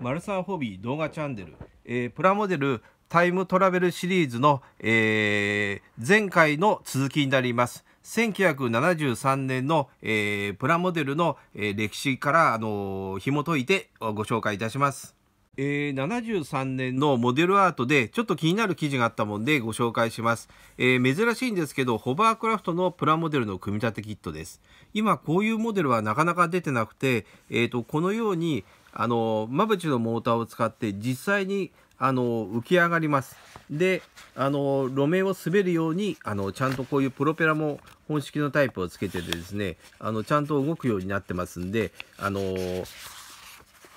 マルサンホビー動画チャンネル、えー、プラモデルタイムトラベルシリーズの、えー、前回の続きになります。1973年の、えー、プラモデルの、えー、歴史から、あのー、紐解いてご紹介いたします。えー、73年のモデルアートでちょっと気になる記事があったもんでご紹介します、えー、珍しいんですけどホバークラフトのプラモデルの組み立てキットです今こういうモデルはなかなか出てなくて、えーと、このように、あのマブチのモーターを使って実際にあの浮き上がります。であの路面を滑るようにあのちゃんとこういうプロペラも本式のタイプをつけててですねあのちゃんと動くようになってますんであの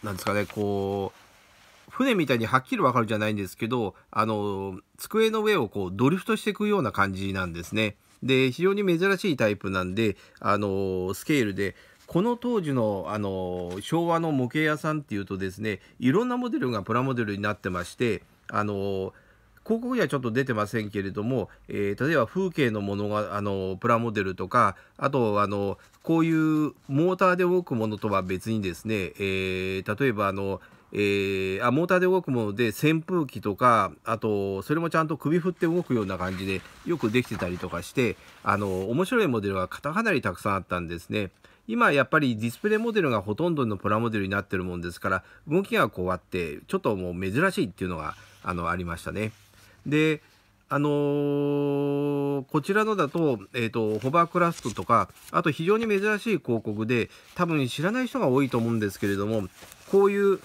なんですかねこう船みたいにはっきり分かるじゃないんですけどあの机の上をこうドリフトしていくような感じなんですね。で非常に珍しいタイプなんであのスケールでこの当時のあの昭和の模型屋さんっていうとですねいろんなモデルがプラモデルになってましてあの広告にはちょっと出てませんけれども、えー、例えば風景のものがあのプラモデルとかあとあのこういうモーターで動くものとは別にですね、えー、例えばあのえー、あモーターで動くもので扇風機とかあとそれもちゃんと首振って動くような感じでよくできてたりとかしてあの面白いモデルがかなりたくさんあったんですね。今やっぱりディスプレイモデルがほとんどのプラモデルになってるもんですから動きがこうあってちょっともう珍しいっていうのがあのありましたね。であのー、こちらのだと,、えーと、ホバークラフトとかあと非常に珍しい広告で多分知らない人が多いと思うんですけれどもこういう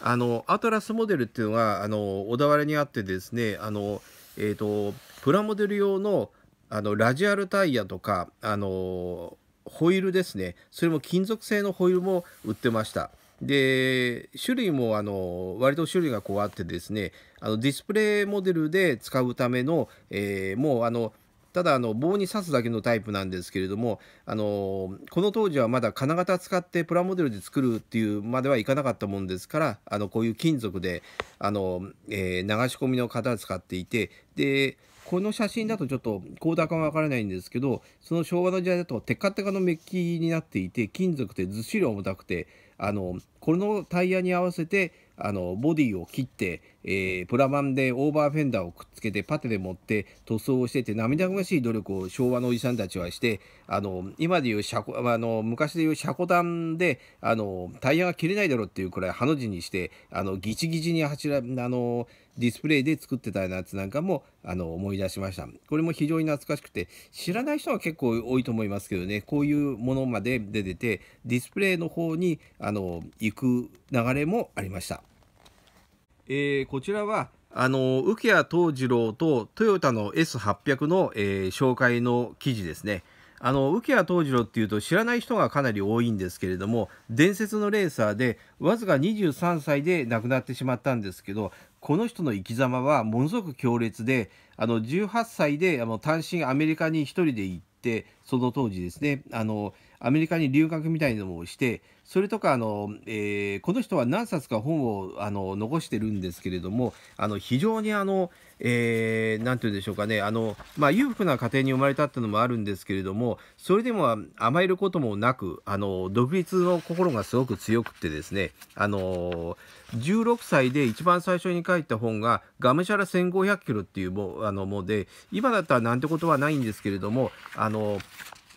あのアトラスモデルっていうのがあの小田原にあってですねあの、えーと、とプラモデル用のあのラジアルタイヤとかあのホイールですねそれも金属製のホイールも売ってましたで種類もあの割と種類がこうあってですねあのディスプレイモデルで使うための、えー、もうあのただあの棒に刺すだけのタイプなんですけれどもあのこの当時はまだ金型使ってプラモデルで作るっていうまではいかなかったもんですからあのこういう金属であの、えー、流し込みの型を使っていてでこの写真だとちょっと高高はわからないんですけどその昭和の時代だとテカテカのメッキになっていて金属でずっしり重たくてあのこのタイヤに合わせてあのボディを切って、えー、プラマンでオーバーフェンダーをくっつけてパテで持って塗装をしてて涙ぐましい努力を昭和のおじさんたちはしてあの今でいう車庫あの昔でいう車庫段であのタイヤが切れないだろうっていうくらいハの字にしてあのギチギチに走らあのディスプレイで作ってたやつなんかもあの思い出しました。これも非常に懐かしくて、知らない人は結構多いと思いますけどね、こういうものまで出てて、ディスプレイの方にあの行く流れもありました。えー、こちらはあの浮谷藤次郎とトヨタの S800 の、えー、紹介の記事ですね。あの浮谷藤次郎っていうと知らない人がかなり多いんですけれども伝説のレーサーでわずか23歳で亡くなってしまったんですけどこの人の生き様はものすごく強烈であの18歳であの単身アメリカに1人で行ってその当時ですねあのアメリカに留学みたいなのをしてそれとかあの、えー、この人は何冊か本をあの残してるんですけれどもあの非常にあのえー、て言うんでしょうかね、あの、まあ、裕福な家庭に生まれたっていうのもあるんですけれども、それでも甘えることもなく、あの、独立の心がすごく強くてですね、あの、16歳で一番最初に書いた本が、がむしゃら1500キロっていうもあのもで、今だったらなんてことはないんですけれども、あの、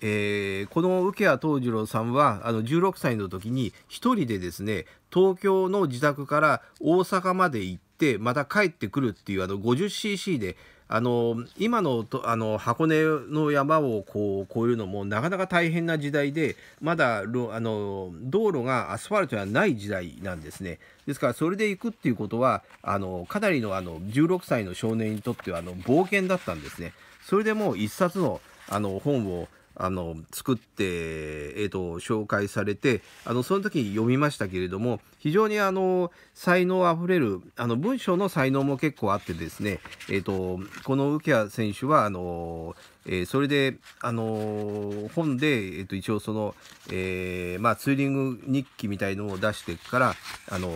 えー、この受谷藤次郎さんはあの16歳の時に1人でですね東京の自宅から大阪まで行っってまた帰ってくるっていうあの 50cc であの今のとあの箱根の山をこう越えるのもなかなか大変な時代でまだあの道路がアスファルトはない時代なんですねですからそれで行くっていうことはあのかなりのあの16歳の少年にとってはあの冒険だったんですねそれでもう一冊のあの本をあの作って、えーと、紹介されてあのその時に読みましたけれども非常にあの才能あふれるあの文章の才能も結構あってですね、えーと、このケア選手はあの、えー、それであの本で、えーと、一応その、えー、まあ、ツーリング日記みたいのを出してからあの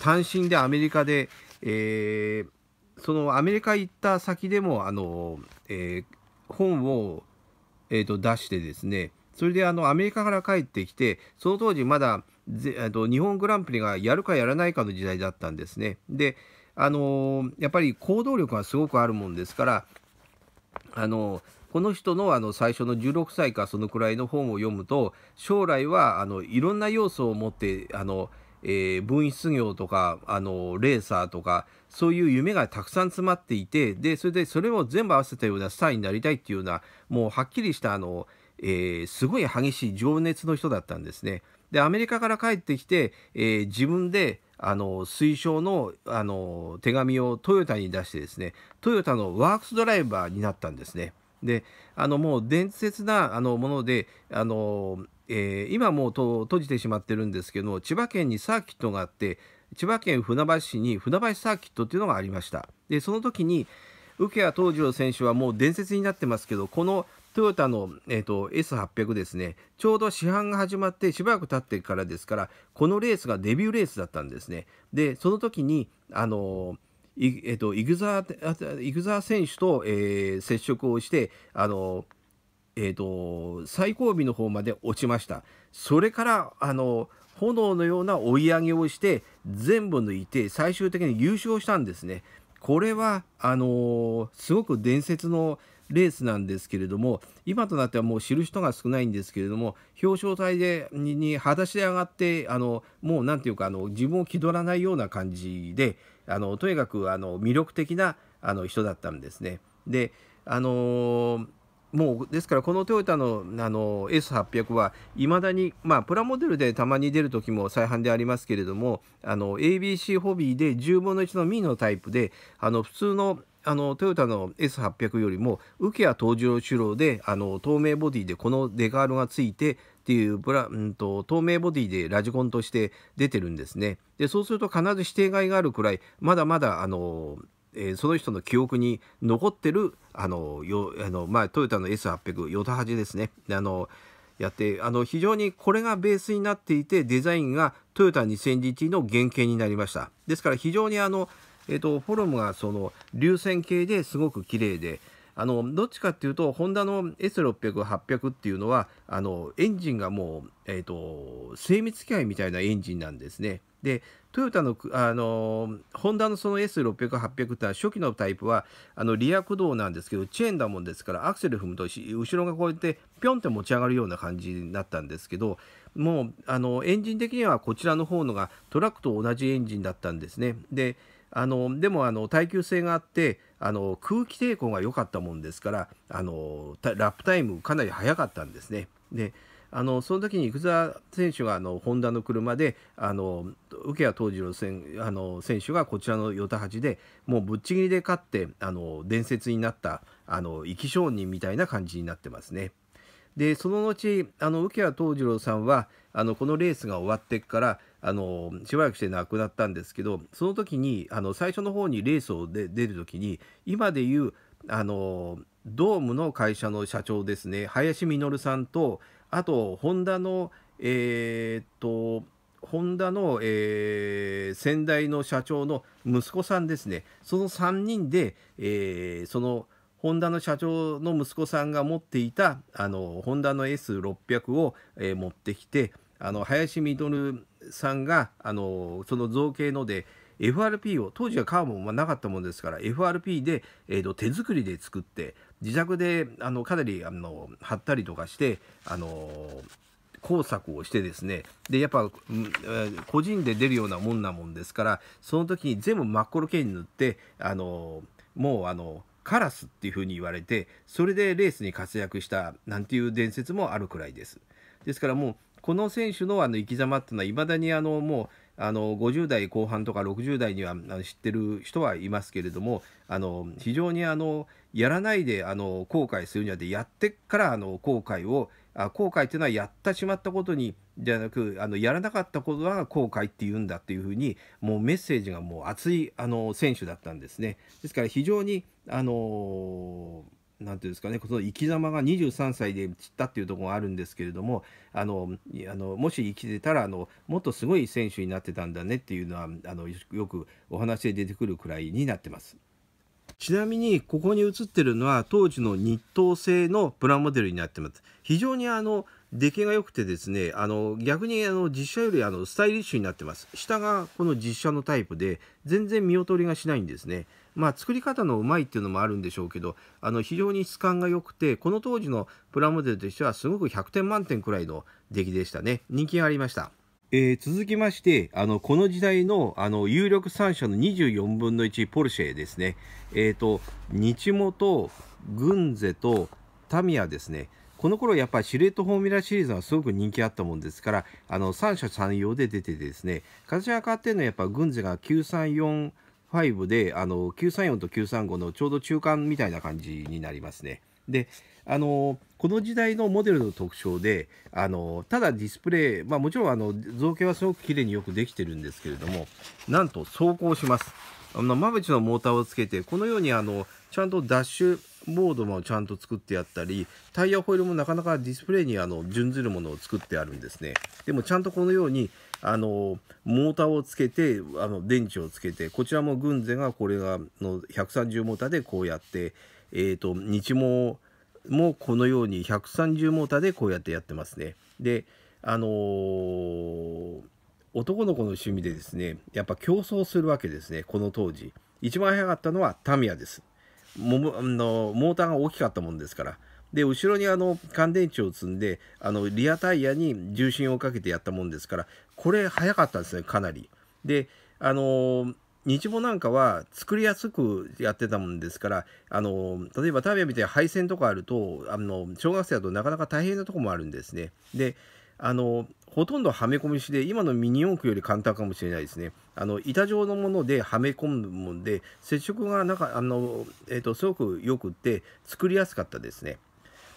単身でアメリカで、えー、そのアメリカ行った先でもあの、え本をえーと、出してですねそれであのアメリカから帰ってきてその当時まだぜあと日本グランプリがやるかやらないかの時代だったんですね。であのー、やっぱり行動力がすごくあるもんですからあのーこの人のあの最初の16歳かそのくらいの本を読むと将来はあのいろんな要素を持ってあの、えー、分室業とかあのレーサーとかそういう夢がたくさん詰まっていてでそれでそれを全部合わせたようなスターになりたいっていうようなもうはっきりしたあの、えー、すごい激しい情熱の人だったんですね。でアメリカから帰ってきて、えー、自分であの推奨のあの手紙をトヨタに出してですねトヨタのワークスドライバーになったんですね。であのもう伝説なあのものであの、えー、今もうと閉じてしまってるんですけど千葉県にサーキットがあって千葉県船橋市に船橋サーキットっていうのがありましたでその時に受谷東條選手はもう伝説になってますけどこのトヨタの、えーと、S800 ですねちょうど市販が始まってしばらく経ってからですからこのレースがデビューレースだったんですねでその時にあのえーと、イグザーイグザー選手と、えー、接触をしてあのえーと、と最後尾の方まで落ちました。それからあの炎のような追い上げをして全部抜いて最終的に優勝したんですね。これはあのー、すごく伝説のレースなんですけれども今となってはもう知る人が少ないんですけれども表彰台でにに裸足で上がってあのもう何て言うかあの自分を気取らないような感じであのとにかくあの魅力的なあの人だったんですね。であのーもうですからこのトヨタのあの S800 はいまだに、まあ、プラモデルでたまに出る時も再販でありますけれどもあの ABC ホビーで10分の1のミーのタイプであの普通のあのトヨタの S800 よりも受けは登場主郎であの透明ボディでこのデカールがついてっていうブラ、うんと、透明ボディでラジコンとして出てるんですね。でそうすると必ず指定外があるくらいまだまだあのえー、その人の記憶に残ってるあのよあの、まあ、トヨタの S800 ヨタハジですねあのやってあの非常にこれがベースになっていてデザインがトヨタ 2000GT の原型になりましたですから非常にあの、えーと、フォルムがその流線形ですごく綺麗であのどっちかっていうとホンダの S600、800っていうのはあのエンジンがもう、えーと精密機械みたいなエンジンなんですね。でトヨタの、あの、ホンダのその S600、800いうのは初期のタイプは、あの、リア駆動なんですけど、チェーンだもんですから、アクセル踏むと、後ろがこうやって、ぴょんって持ち上がるような感じになったんですけど、もう、あの、エンジン的にはこちらの方のが、トラックと同じエンジンだったんですね。で、あの、でも、あの、耐久性があって、あの、空気抵抗が良かったもんですから、あの、ラップタイムかなり早かったんですね。で、あのその時に生澤選手があのホンダの車であの受谷藤次郎選あの選手がこちらの与田八でもうぶっちぎりで勝ってあの伝説になったあの生き証人みたいな感じになってますね。でその後あの受谷藤次郎さんはあのこのレースが終わってからあのしばらくして亡くなったんですけどその時にあの最初の方にレースをで出る時に今でいうあのドームの会社の社長ですね林稔さんとあとホンダのえー、っとホンダの、えー、先代の社長の息子さんですねその3人で、えー、そのホンダの社長の息子さんが持っていたあのホンダの S600 を、えー、持ってきてあの林稔さんがあのその造形ので、FRP を当時はカーボンはなかったものですから FRP で、えーと、手作りで作って自宅であのかなりあの貼ったりとかしてあの工作をしてですねでやっぱ、うん、個人で出るようなもんなもんですからその時に全部真っ黒系に塗ってあのもうあのカラスっていうふうに言われてそれでレースに活躍したなんていう伝説もあるくらいです。ですからもうこの選手のあの生き様っていうのはいまだにあのもうあの50代後半とか60代には知ってる人はいますけれどもあの非常にあのやらないであの後悔するにはでやってからあの後悔をあ後悔っていうのはやってしまったことにじゃなくあのやらなかったことは後悔っていうんだっていうふうにもうメッセージがもう熱いあの選手だったんですね。ですから非常にあのーなんていうんですかね、その生き様が23歳で散ったっていうところがあるんですけれども、あのあのもし生きてたらあの、もっとすごい選手になってたんだねっていうのはあの、よくお話で出てくるくらいになってます。ちなみにここに写ってるのは当時の日東製のプラモデルになってます。非常にあの出来が良くてですね、あの逆にあの実写よりあのスタイリッシュになってます。下がこの実写のタイプで全然見劣りがしないんですね。まあ、作り方のうまいっていうのもあるんでしょうけどあの非常に質感が良くてこの当時のプラモデルとしてはすごく100点満点くらいの出来でしたね人気がありました。えー、続きまして、あの、この時代の、あの、有力3社の24分の1ポルシェですね。えっ、ー、と、日モと、グンゼと、タミヤですね。この頃やっぱりシルエットフォーミュラシリーズはすごく人気あったもんですから、あの、三者三様で出ててですね、形が変わってるのはやっぱが934 5であの934と935のちょうど中間みたいな感じになりますね。であのこの時代のモデルの特徴であのただディスプレイ、まあ、もちろんあの造形はすごく綺麗によくできてるんですけれどもなんと走行します。あの間口のモーターをつけてこのようにあのちゃんとダッシュボードもちゃんと作ってやったりタイヤホイールもなかなかディスプレイにあの準ずるものを作ってあるんですねでもちゃんとこのようにあのモーターをつけてあの電池をつけてこちらも軍勢がこれがの130モーターでこうやって、えーと、日毛もこのように130モーターでこうやってやってますね。であのー、男の子の趣味でですねやっぱ競争するわけですねこの当時一番早かったのはタミヤですもあのモーターが大きかったもんですからで後ろにあの乾電池を積んであのリアタイヤに重心をかけてやったもんですからこれ早かったんですねかなり。であの日もなんかは作りやすくやってたもんですからあの例えばタービアみたいに配線とかあるとあの小学生だとなかなか大変なとこもあるんですね。であのほとんどはめ込みしで今のミニ四駆より簡単かもしれないですね。あの板状のものではめ込むもんで接触がなんかあの、えーと、すごくよくって作りやすかったですね。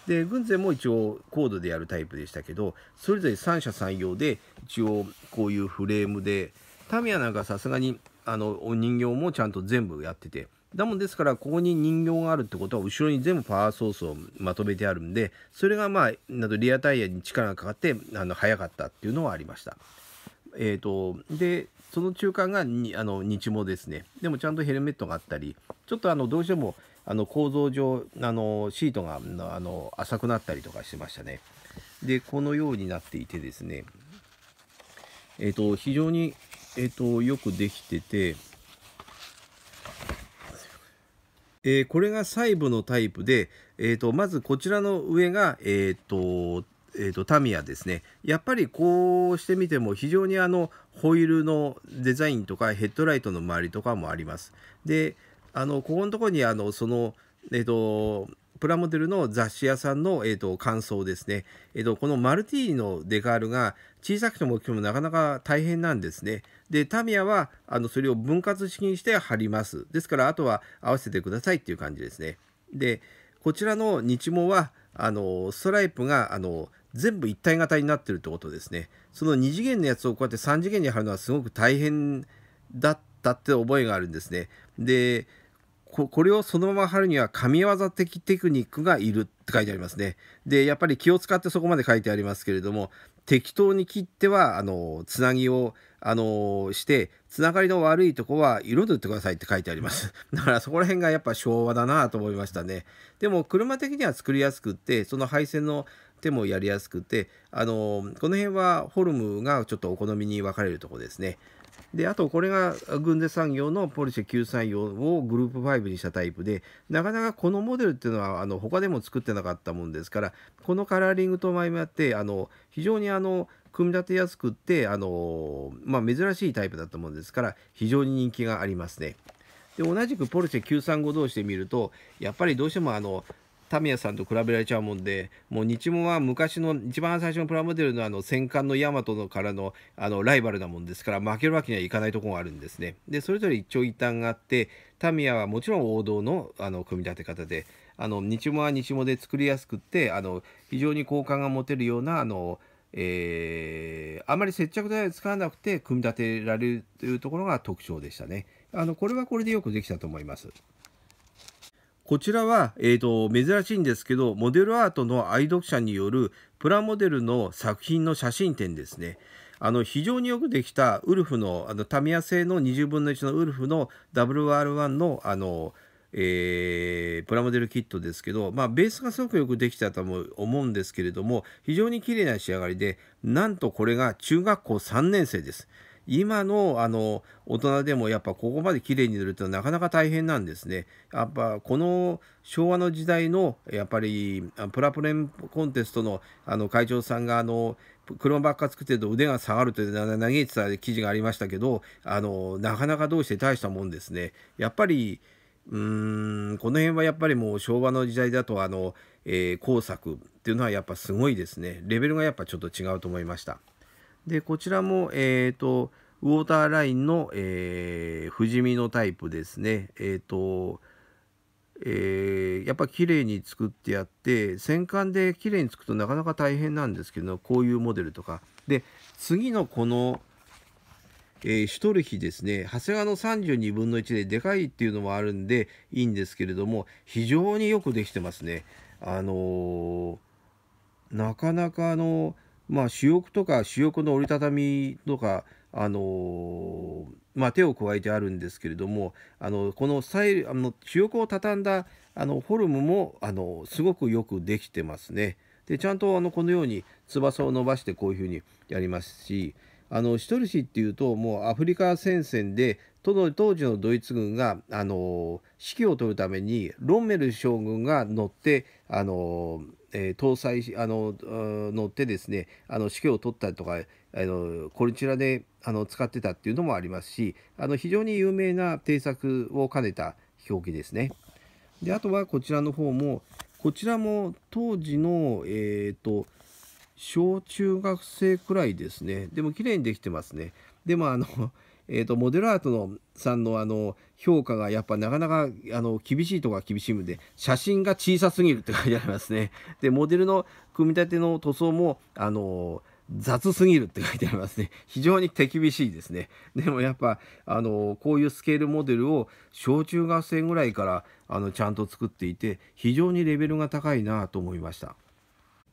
で軍勢も一応コードでやるタイプでしたけどそれぞれ三者三様で一応こういうフレームでタミヤなんかさすがにあのお人形もちゃんと全部やっててだもんですからここに人形があるってことは後ろに全部パワーソースをまとめてあるんでそれがまあなどリアタイヤに力がかかってあの速かったっていうのはありました。えーと、とでその中間がにあの日もですねでもちゃんとヘルメットがあったりちょっとあのどうしてもあの構造上あのシートがあの浅くなったりとかしてましたね。でこのようになっていてですね、えーと、非常に、えーと、よくできてて、えー、これが細部のタイプで、えーと、とまずこちらの上が、えーとえー、とタミヤですねやっぱりこうしてみても非常にあのホイールのデザインとかヘッドライトの周りとかもあります。であのここのところにあのそのえっとプラモデルの雑誌屋さんの、えっと、感想ですね、えっと。このマルティーニのデカールが小さくても大きくてもなかなか大変なんですね。で、タミヤはあのそれを分割式にして貼ります。ですから、あとは合わせてくださいっていう感じですね。で、こちらの日もはあのストライプがあの全部一体型になってるってことですね。その2次元のやつをこうやって3次元に貼るのはすごく大変だったって覚えがあるんですね。で、ここれをそのまま貼るには神業的テクニックがいるって書いてありますね。でやっぱり気を使ってそこまで書いてありますけれども適当に切ってはあのつなぎをあのしてつながりの悪いとこは色塗ってくださいって書いてあります。だからそこら辺がやっぱ昭和だなと思いましたね。でも車的には作りやすくってその配線の手もやりやすくてあのこの辺はフォルムがちょっとお好みに分かれるとこですね。であとこれが軍税産業のポルシェ934をグループ5にしたタイプでなかなかこのモデルっていうのはあの他でも作ってなかったもんですからこのカラーリングと前もやってあの非常にあの組み立てやすくってあの、まあ、珍しいタイプだったもんですから非常に人気がありますね。で同じくポルシェ935同士で見るとやっぱりどうしてもあのタミヤさんと比べられちゃうもんで、もう日もは昔の一番最初のプラモデルのあの戦艦のヤマトのからのあのライバルなもんですから負けるわけにはいかないとこがあるんですね。で、それぞれ一長一短があって、タミヤはもちろん王道のあの組み立て方で、あの日もは日もで作りやすくって、あの非常に好感が持てるようなあのえー、あまり接着剤を使わなくて組み立てられるというところが特徴でしたね。あのこれはこれでよくできたと思います。こちらは、えーと、珍しいんですけどモデルアートの愛読者によるプラモデルの作品の写真展ですね。あの非常によくできたウルフのあのタミヤ製の20分の1のウルフの WR1 のあの、えー、プラモデルキットですけど、まあ、ベースがすごくよくできたと思うんですけれども非常に綺麗な仕上がりでなんとこれが中学校3年生です。今のあの大人でもやっぱここまで綺麗に塗るってなかなか大変なんですね。やっぱこの昭和の時代のやっぱりプラプレンコンテストのあの会長さんがあの車ばっか作ってると腕が下がるという嘆いてた記事がありましたけどあのなかなかどうして大したもんですね。やっぱりうーんこの辺はやっぱりもう昭和の時代だとあの、えー、工作っていうのはやっぱすごいですねレベルがやっぱちょっと違うと思いました。で、こちらも、えっ、ー、と、ウォーターラインの、えー、不死身のタイプですね。えっ、ー、と、えー、やっぱ綺麗に作ってやって戦艦で綺麗に作るとなかなか大変なんですけどこういうモデルとかで次のこの、えー、シュトルヒですね長谷川の32分の1ででかいっていうのもあるんでいいんですけれども非常によくできてますね。あのー、なかなかあのまあ、主翼とか主翼の折りたたみとか、あのまあ、手を加えてあるんですけれどもあのこのサイあの主翼を畳んだあのフォルムもあのすごくよくできてますね。でちゃんとあのこのように翼を伸ばしてこういうふうにやりますしあのシトルシっていうともうアフリカ戦線で当時のドイツ軍があの指揮を取るためにロンメル将軍が乗ってあのーえー、搭載あの乗ってですねあの死を取ったりとかあのこちらであの使ってたっていうのもありますしあの非常に有名な偵察を兼ねた表記ですね。であとはこちらの方もこちらも当時の、えーと、小中学生くらいですねでも綺麗にできてますね。でもあの、えーと、とモデルアートのさんのあの評価がやっぱなかなかあの厳しいところ厳しいので写真が小さすぎるって書いてありますね。でモデルの組み立ての塗装もあの雑すぎるって書いてありますね。非常に手厳しいですね。でもやっぱあのこういうスケールモデルを小中学生ぐらいからあのちゃんと作っていて非常にレベルが高いなと思いました。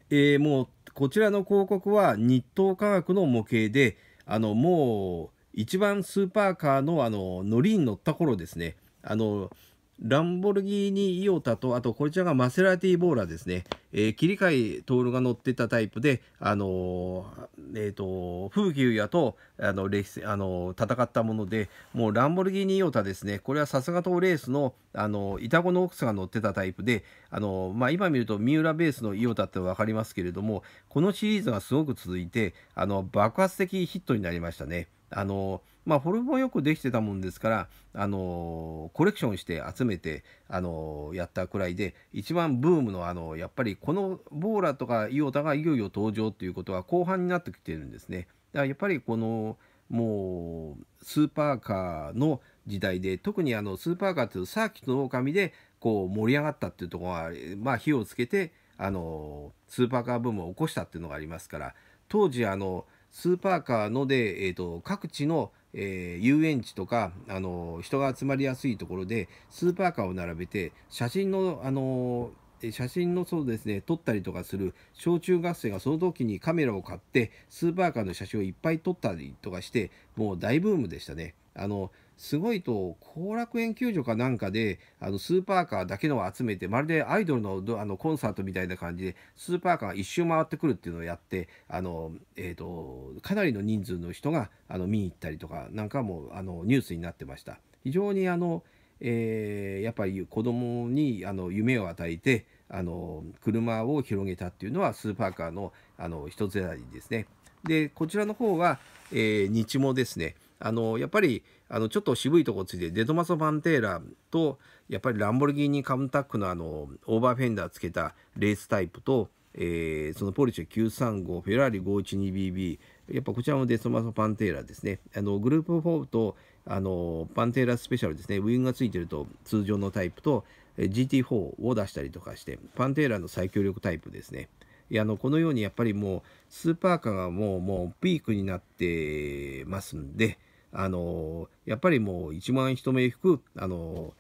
えー、もうこちらの広告は日東科学の模型であのもう一番スーパーカーのあの乗りに乗った頃ですねあのランボルギーニイオタと、あとこちらがマセラティボーラですね。えー、切り替えトールが乗ってたタイプで、あのー、えっ、ー、と、風紀やと、あの、ース、あのー、戦ったもので、もうランボルギーニイオタですね。これはさすがとレースの、あのー、イタコのオックスが乗ってたタイプで、あのー、まあ、今見ると三浦ベースのイオタってわかりますけれども、このシリーズがすごく続いて、あの、爆発的ヒットになりましたね。あのーまあ、フォルムもよくできてたもんですから、あのー、コレクションして集めて、あのー、やったくらいで一番ブームの、あのー、やっぱりこのボーラとかイオタがいよいよ登場ということは後半になってきてるんですね。だからやっぱりこのもうスーパーカーの時代で特にあのスーパーカーというサーキットの狼でこう盛り上がったっていうところが、まあ、火をつけてあのスーパーカーブームを起こしたっていうのがありますから当時あのスーパーカーので、えーと、各地の、えー、遊園地とか、あの人が集まりやすいところでスーパーカーを並べて写真の、あの写真のそうですね撮ったりとかする小中学生がその時にカメラを買ってスーパーカーの写真をいっぱい撮ったりとかしてもう大ブームでしたね。あのすごいと後楽園球場かなんかであのスーパーカーだけのを集めてまるでアイドルのあのコンサートみたいな感じでスーパーカーが一周回ってくるっていうのをやってあの、えーと、かなりの人数の人があの見に行ったりとかなんかもあのニュースになってました。非常にあのえー、やっぱり子供にあの夢を与えてあの車を広げたっていうのはスーパーカーのあの一つ選びですね。でこちらの方は、えー、日もですねあのやっぱり、あのちょっと渋いとこついてデトマソ・パンテーラとやっぱりランボルギーニカムタックのあのオーバーフェンダーつけたレースタイプと、えー、そのポルシェ935フェラーリ 512BB やっぱこちらもデトマソ・パンテーラですねあのグループ4とあのパンテーラスペシャルですねウィングがついてると通常のタイプと GT4 を出したりとかしてパンテーラの最強力タイプですね。いやあのこのようにやっぱりもうスーパーカーがもうもうピークになってますんで、あのやっぱりもう1万一目引く、あの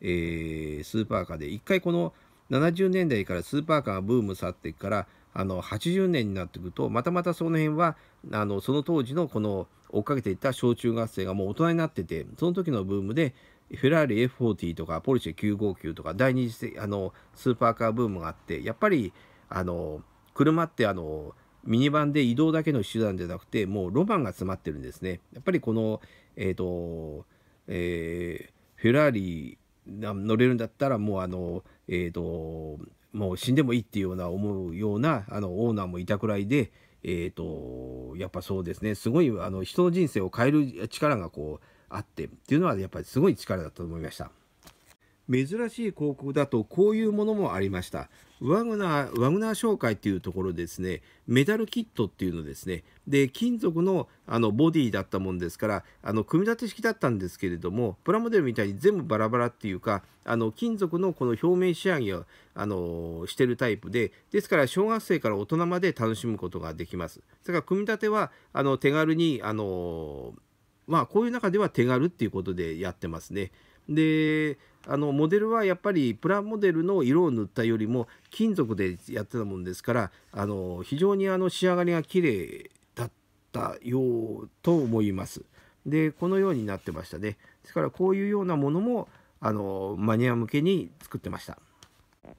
えー、スーパーカーで一回この70年代からスーパーカーがブーム去ってからあの80年になってくるとまたまたその辺はあのその当時のこの追っかけていった小中学生がもう大人になっててその時のブームでフェラーリ F40 とかポルシェ959とか第二次あのスーパーカーブームがあってやっぱりあの車ってあのミニバンで移動だけの手段じゃなくてもうロマンが詰まってるんですねやっぱりこのえっ、ー、と、えー、フェラーリ乗れるんだったらもうあのえっ、ー、ともう死んでもいいっていうような思うようなあのオーナーもいたくらいでえっ、とやっぱそうですねすごいあの人の人生を変える力がこうあってっていうのはやっぱりすごい力だと思いました。珍しい広告だとこういうものもありました。ワグナー、ワグナー紹介というところですね、メダルキットっていうのですね、で、金属のあのボディだったもんですから、あの、組み立て式だったんですけれども、プラモデルみたいに全部バラバラっていうか、あの、金属のこの表面仕上げを、あの、してるタイプで、ですから小学生から大人まで楽しむことができます。だから、組み立ては、あの、手軽に、あの、まあ、こういう中では手軽っていうことでやってますね。で、あのモデルはやっぱりプラモデルの色を塗ったよりも金属でやってたもんですからあの非常にあの仕上がりが綺麗だったようと思います。でこのようになってましたね。ですからこういうようなものもあのマニア向けに作ってました。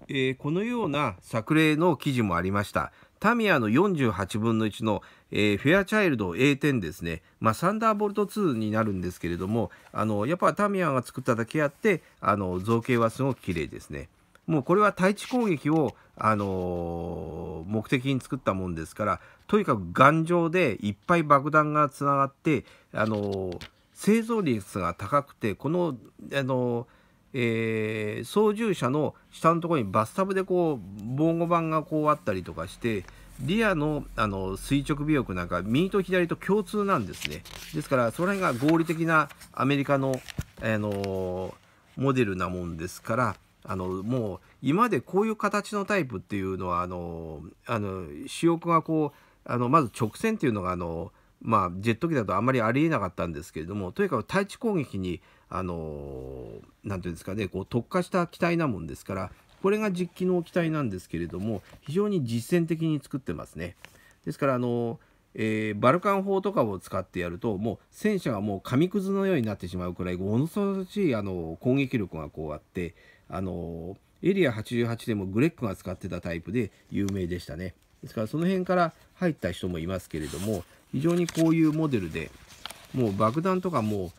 えー、このような作例の記事もありました。タミヤの48分の1のえー、フェアチャイルド A10 ですね、まあ、サンダーボルト2になるんですけれども、あのやっぱタミヤが作っただけあって、あの造形はすごく綺麗ですね。もうこれは対地攻撃を、あのー、目的に作ったもんですから、とにかく頑丈でいっぱい爆弾がつながって、あのー、製造率が高くて、この、あのーえー、操縦者の下のところにバスタブでこう防護板がこうあったりとかして、リアのあの垂直尾翼なんか右と左と共通なんですね。ですから、その辺が合理的なアメリカの、あのモデルなもんですから、あのもう今までこういう形のタイプっていうのはあのあの主翼がこうあのまず直線っていうのがあの、まあ、ジェット機だとあんまりありえなかったんですけれどもとにかく対地攻撃にあのて言うんですかねこう特化した機体なもんですからこれが実機の機体なんですけれども非常に実践的に作ってますねですからあのえー、バルカン砲とかを使ってやるともう戦車がもう紙くずのようになってしまうくらいものすごいあの攻撃力がこうあってあのエリア88でもグレックが使ってたタイプで有名でしたねですからその辺から入った人もいますけれども非常にこういうモデルでもう爆弾とかもう、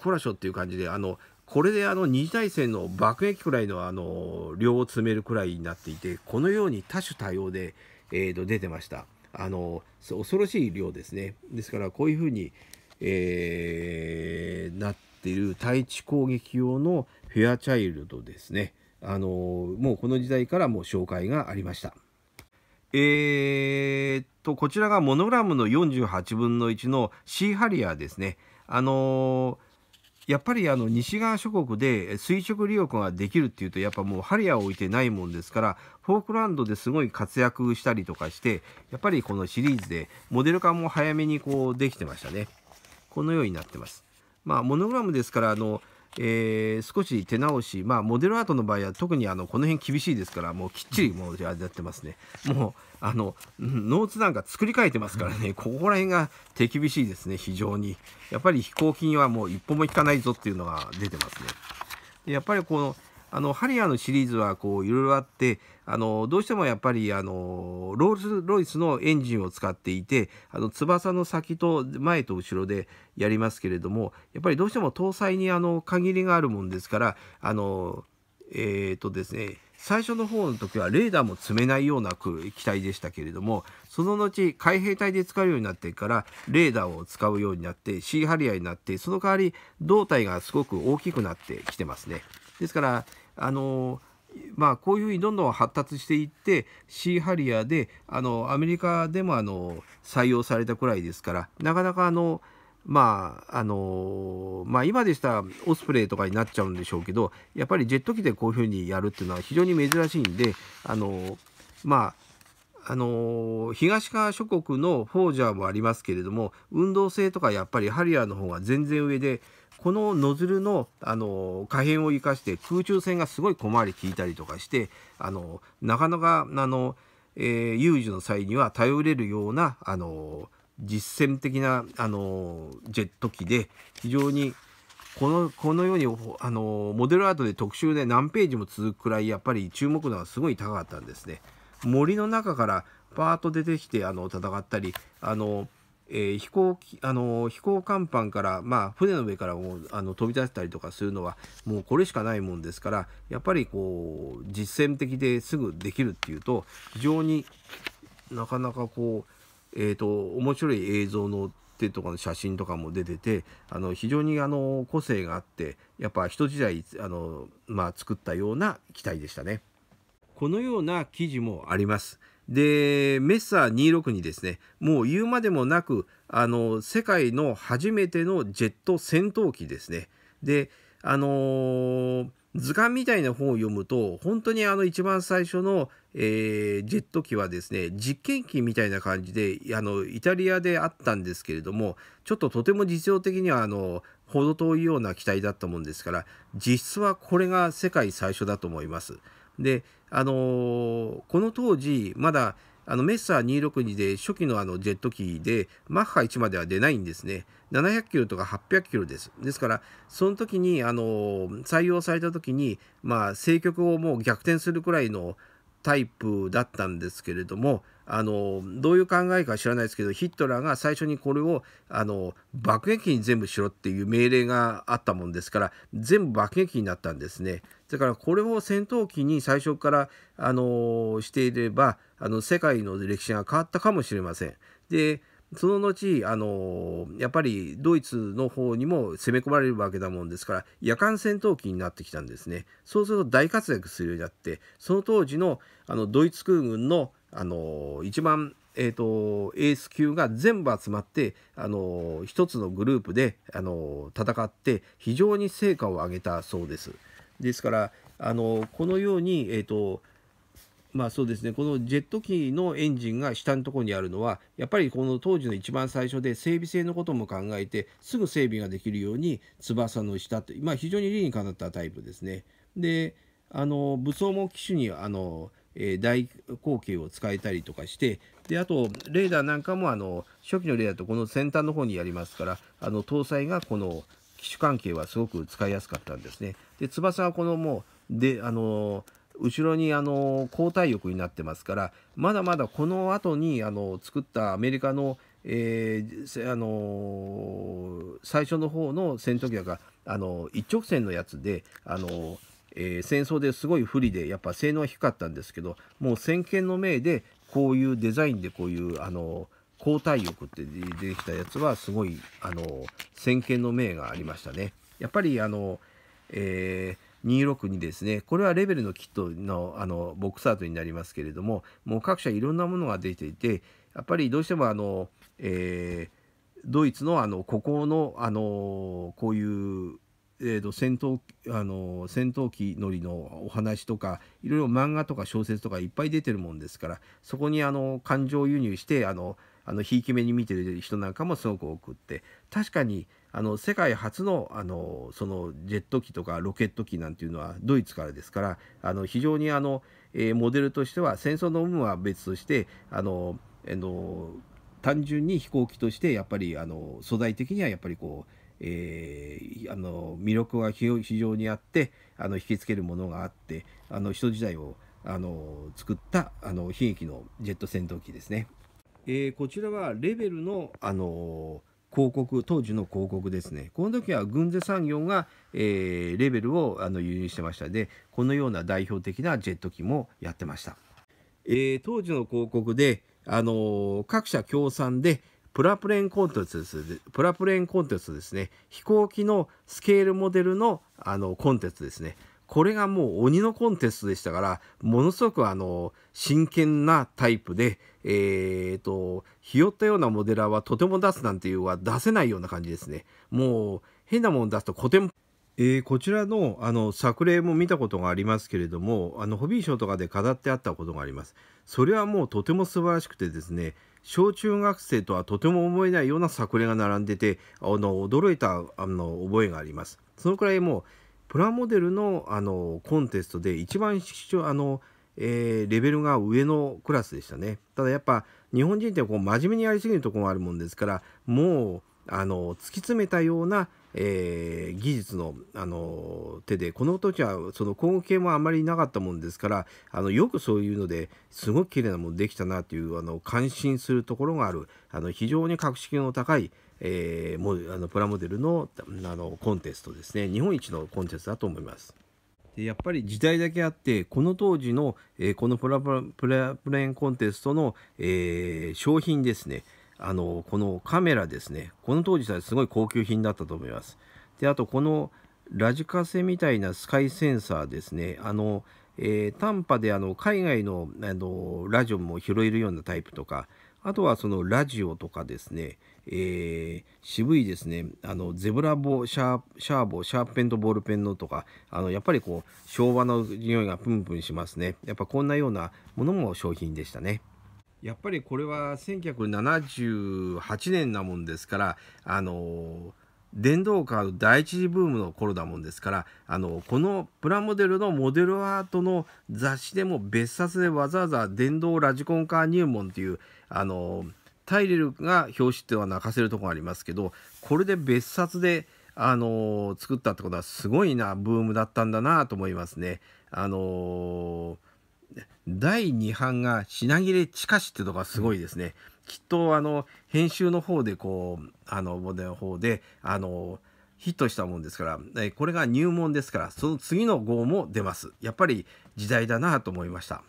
コラショっていう感じであのこれであの二次大戦の爆撃くらいのあの量を詰めるくらいになっていてこのように多種多様で、えー、と出てましたあの恐ろしい量ですねですからこういうふうに、えー、なっている対地攻撃用のフェアチャイルドですねあのもうこの時代からもう紹介がありましたえー、とこちらがモノグラムの48分の1のシーハリアーですねあのーやっぱりあの西側諸国で垂直利用ができるっていうとやっぱもう針矢を置いてないもんですからフォークランドですごい活躍したりとかしてやっぱりこのシリーズでモデル化も早めにこうできてましたねこのようになってますまあモノグラムですからあのえー、少し手直し、まあ、モデルアートの場合は特にあのこの辺厳しいですからもうきっちりもうやってますねもうあのノーツなんか作り変えてますからねここら辺が手厳しいですね非常にやっぱり飛行機にはもう一歩も引かないぞっていうのが出てますねやっぱりこのあのハリアーのシリーズはこういろいろあってあのどうしてもやっぱりあのロールス・ロイスのエンジンを使っていてあの翼の先と前と後ろでやりますけれどもやっぱりどうしても搭載にあの限りがあるもんですからあのえーとですね、最初の方の時はレーダーも積めないような機体でしたけれどもその後海兵隊で使うようになってからレーダーを使うようになってシーハリアになってその代わり胴体がすごく大きくなってきてますね。ですからあのまあ、こういうふうにどんどん発達していってシーハリアであのアメリカでもあの採用されたくらいですからなかなかあの、まああのまあ、今でしたらオスプレイとかになっちゃうんでしょうけどやっぱりジェット機でこういうふうにやるっていうのは非常に珍しいんであの、まあ、あの東側諸国のフォージャーもありますけれども運動性とかやっぱりハリアーの方が全然上で。このノズルの、あの、可変を生かして空中戦がすごい小回り効いたりとかして、あの、なかなか、あの、えー、有事の際には頼れるような、あの、実践的な、あの、ジェット機で、非常に、この、このように、あの、モデルアートで特集で何ページも続くくらい、やっぱり注目度がすごい高かったんですね。森の中からパーッと出てきて、あの、戦ったり、あの、えー、飛行機あの飛行甲板から、まあ、船の上からもあの飛び出したりとかするのはもうこれしかないもんですからやっぱりこう実践的ですぐできるっていうと非常になかなかこう、えーと、と面白い映像の手とかの写真とかも出ててあの非常にあの個性があってやっぱ人時代あの、まあ、作ったような機体でしたね。このような記事もあります。で、メッサー26にですね、もう言うまでもなく、あの、世界の初めてのジェット戦闘機ですね。で、あのー、図鑑みたいな本を読むと、本当にあの一番最初の、えー、ジェット機はですね、実験機みたいな感じで、あの、イタリアであったんですけれども、ちょっととても実用的には、あの、程遠いような機体だったもんですから、実質はこれが世界最初だと思います。で、あのー、この当時、まだあのメッサー262で初期のあのジェット機でマッハ1までは出ないんですね。700キロとか800キロです。ですから、その時に、あのー、採用された時に、まあ、政局をもう逆転するくらいのタイプだったんですけれども、あのどういう考えか知らないですけどヒットラーが最初にこれをあの爆撃機に全部しろっていう命令があったもんですから全部爆撃機になったんですね。だからこれを戦闘機に最初からあのしていればあの世界の歴史が変わったかもしれません。でその後あのやっぱりドイツの方にも攻め込まれるわけだもんですから夜間戦闘機になってきたんですね。そうすると大活躍するようになってその当時のあのドイツ空軍のあの一番、えーと、エース級が全部集まってあの一つのグループであの戦って非常に成果を上げたそうです。ですからあのこのように、えーとまあそうですねこのジェット機のエンジンが下のところにあるのはやっぱりこの当時の一番最初で整備性のことも考えてすぐ整備ができるように翼の下と、まあ、非常に理にかなったタイプですね。であの武装も機種にあのえ大口径を使えたりとかしてであとレーダーなんかもあの初期のレーダーとこの先端の方にやりますからあの搭載がこの機種関係はすごく使いやすかったんですね。で翼はこのもうであの後ろにあの交代翼になってますからまだまだこの後にあの作ったアメリカのえー、あのー、最初の方の戦闘機があの一直線のやつで、あのーえー、戦争ですごい不利でやっぱ性能は低かったんですけどもう先見の明でこういうデザインでこういうあの抗体浴って出てきたやつはすごいあの先見の明がありましたね。やっぱりあの、えー262ですね。これはレベルのキットのあのボックスアートになりますけれども、もう各社いろんなものが出ていて、やっぱりどうしてもあの、えー、ドイツのあのここのあのこういうえーと、戦闘あの戦闘機乗りのお話とかいろいろ漫画とか小説とかいっぱい出てるもんですからそこにあの感情輸入してあのあのひいき目に見てる人なんかもすごく多くって確かにあの世界初のあのそのジェット機とかロケット機なんていうのはドイツからですからあの非常にあの、えー、モデルとしては戦争の有無は別としてあの、えの単純に飛行機としてやっぱりあの素材的にはやっぱりこうえー、あの魅力が非常にあってあの引きつけるものがあってあの人時代をあの作ったあの悲劇のジェット戦闘機ですね。えー、こちらはレベルの、あの広告当時の広告ですねこの時は軍勢産業が、えー、レベルをあの輸入してましたでこのような代表的なジェット機もやってました、えー、当時の広告で、あの各社協賛で、プラプレーンコンテンツです。プラプレーンコンテンツですね。飛行機のスケールモデルのあのコンテンツですね。これがもう鬼のコンテストでしたから、ものすごくあの、真剣なタイプで、えー、と、ひよったようなモデラーはとても出すなんていうは出せないような感じですね。もう、変なもの出すと古典えー、こちらのあの作例も見たことがありますけれどもあのホビーショーとかで飾ってあったことがありますそれはもうとても素晴らしくてですね小中学生とはとても思えないような作例が並んでてあの驚いたあの覚えがあります。そのくらいもうプラモデルのあのコンテストで一番あの、えー、レベルが上のクラスでしたね。ただやっぱ日本人ってこう真面目にやりすぎるところがあるもんですからもうあの突き詰めたような、えー、技術のあの手でこの時はその光合もあまりなかったもんですからあのよくそういうのですごく綺麗なものできたなというあの感心するところがあるあの非常に格式の高い、えー、もあのプラモデルのあのコンテストですね日本一のコンテストだと思います。でやっぱり時代だけあってこの当時の、えー、このプラプラプレーンコンテストの、えー、商品ですねあのこのカメラですねこの当時はすごい高級品だったと思いますであとこのラジカセみたいなスカイセンサーですねあの、えー、短波であの海外のあのラジオも拾えるようなタイプとかあとはそのラジオとかですね、えー、渋いですね、あのゼブラボシャー、シャーボ、シャーペンとボールペンのとか、あのやっぱりこう昭和の匂いがプンプンしますね。やっぱこんなようなものも商品でしたね。やっぱりこれは1978年なもんですからあの電動カーの第一次ブームの頃だもんですからあのこのプラモデルのモデルアートの雑誌でも別冊でわざわざ「電動ラジコンカー入門」というあのタイレルが表紙っては泣かせるとこがありますけどこれで別冊であの作ったってことはすごいなブームだったんだなと思いますね。あのー第2版が品切れ近しってとのがすごいですね。きっとあの編集の方でこうあの僕の方であのヒットしたもんですからこれが入門ですからその次の号も出ますやっぱり時代だなと思いました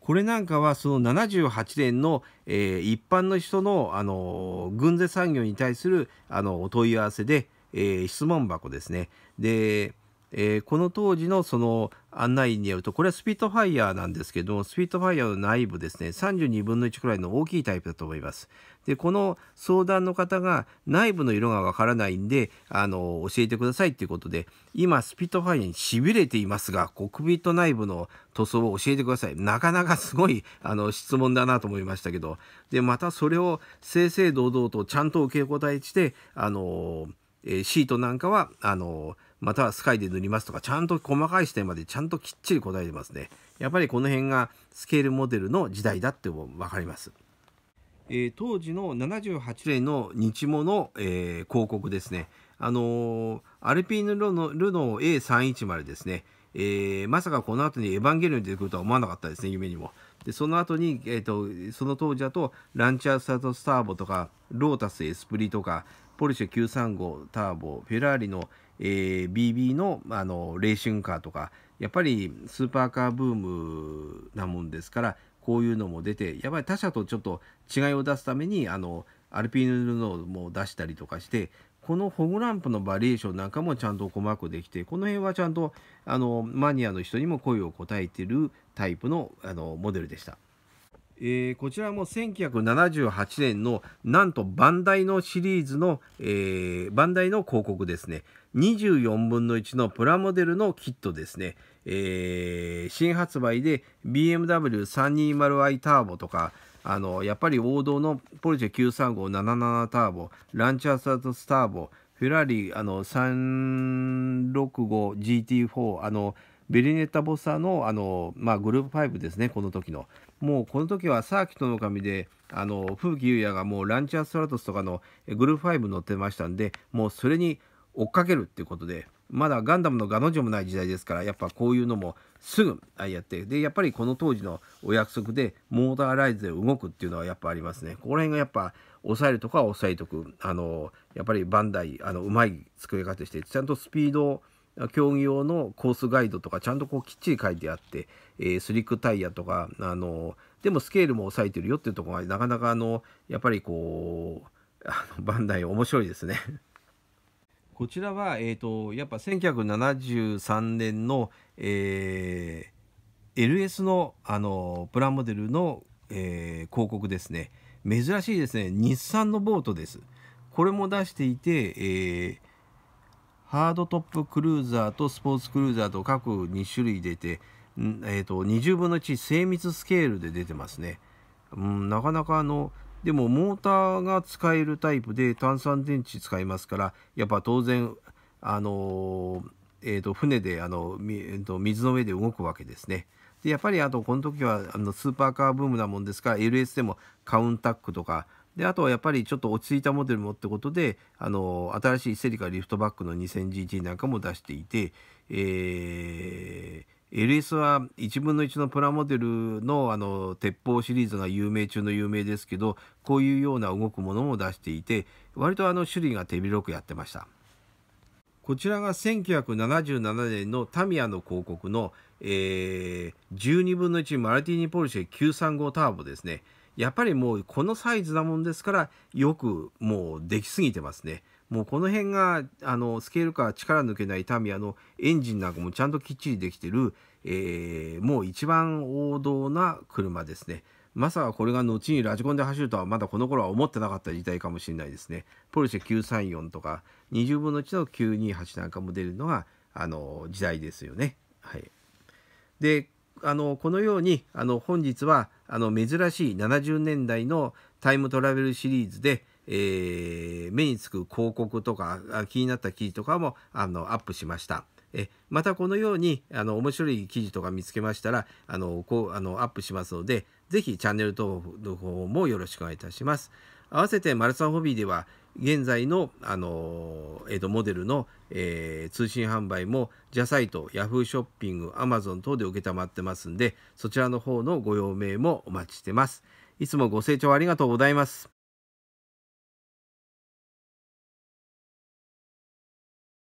これなんかはその78年の、えー、一般の人の、あの軍勢産業に対するあのお問い合わせで、えー、質問箱ですねで、えー、この当時のその案内によると、これはスピットファイヤーなんですけども、スピットファイヤーの内部ですね、32分の1くらいの大きいタイプだと思います。で、この相談の方が内部の色がわからないんで、あの、教えてくださいっていうことで、今、スピットファイヤーに痺れていますが、コックピット内部の塗装を教えてください。なかなかすごい、あの、質問だなと思いましたけど、で、またそれを正々堂々とちゃんと受け答えして、あの、えー、シートなんかは、あのまたはスカイで塗りますとか、ちゃんと細かい視点までちゃんときっちり答えてますね。やっぱりこの辺がスケールモデルの時代だって分かります。えー、当時の78年の日もの、えー、広告ですね。あのー、アルピーヌルノルノ A310 ですね。えー、まさかこの後にエヴァンゲリオン出てくるとは思わなかったですね、夢にも。で、その後に、えー、と、その当時だと、ランチャースタートスターボとか、ロータスエスプリとか、ポルシェ935ターボ、フェラーリのえー、BB のあのレーシングカーとかやっぱりスーパーカーブームなもんですからこういうのも出てやっぱり他社とちょっと違いを出すためにあのアルピーヌ・のノも出したりとかしてこのホグランプのバリエーションなんかもちゃんと細かくできてこの辺はちゃんとあのマニアの人にも声を応えてるタイプのあのモデルでした。えー、こちらも1978年のなんとバンダイのシリーズの、えー、バンダイの広告ですね24分の1のプラモデルのキットですね、えー、新発売で BMW320i ターボとかあのやっぱり王道のポルシェ93577ターボランチャーサートスターボフェラーリあの 365GT4 あのベリネッタ・ボッサのあの、まあ、グループ5ですねこの時の。もうこの時はサーキットの神で、あの、風紀優也がもうランチャアストラトスとかのグループ5乗ってましたんで、もうそれに追っかけるっていうことで、まだガンダムのガの字もない時代ですから、やっぱこういうのもすぐやって、で、やっぱりこの当時のお約束でモーターライズで動くっていうのはやっぱありますね。ここら辺がやっぱ抑えるとかは抑えとく。あの、やっぱりバンダイ、あの、うまい作り方して、ちゃんとスピードを競技用のコースガイドとかちゃんとこうきっちり書いてあって、えー、スリックタイヤとかあのでもスケールも抑えてるよっていうとこがなかなかあのやっぱりこうあのバンダイ面白いですねこちらは、えーと、やっぱ1973年の、えー、LS のあのプラモデルの、えー、広告ですね珍しいですね日産のボートですこれも出していて、えーハードトップクルーザーとスポーツクルーザーと各2種類出て、えーと、20分の1精密スケールで出てますね、うん、なかなかあのでもモーターが使えるタイプで炭酸電池使いますからやっぱ当然あのーえーと、船であの、えーと水の上で動くわけですね。でやっぱりあとこの時はあのスーパーカーブームなもんですから LS でもカウンタックとかであとはやっぱりちょっと落ち着いたモデルもってことであの新しいセリカリフトバックの 2000GT なんかも出していて、えー、LS は1分の1のプラモデルのあの鉄砲シリーズが有名中の有名ですけどこういうような動くものも出していて割とあの種類が手広くやってました。こちらが1977年のタミヤの広告の、えー、12分の1マルティニポルシェ935ターボですね。やっぱりもうこのサイズなもんですからよくもうできすぎてますね。もうこの辺があのスケールから力抜けないタミヤのエンジンなんかもちゃんときっちりできてる、えー、もう一番王道な車ですね。まさかこれが後にラジコンで走るとはまだこの頃は思ってなかった時代かもしれないですね。ポルシェ934とか20分の1の928なんかも出るのがあの時代ですよね。はい、であのこのようにあの本日はあの珍しい70年代のタイムトラベルシリーズで、えー、目につく広告とか気になった記事とかもあのアップしました。えまたこのようにあの面白い記事とか見つけましたらあのこうあのアップしますので是非チャンネル登録の方もよろしくお願いいたします。合わせてマルサンホビーでは現在の、あのえーとモデルの、えー、通信販売も JA サイト、Yahoo ショッピング、Amazon 等で承ってますんで、そちらの方のご用命もお待ちしてます。いつもご清聴ありがとうございます。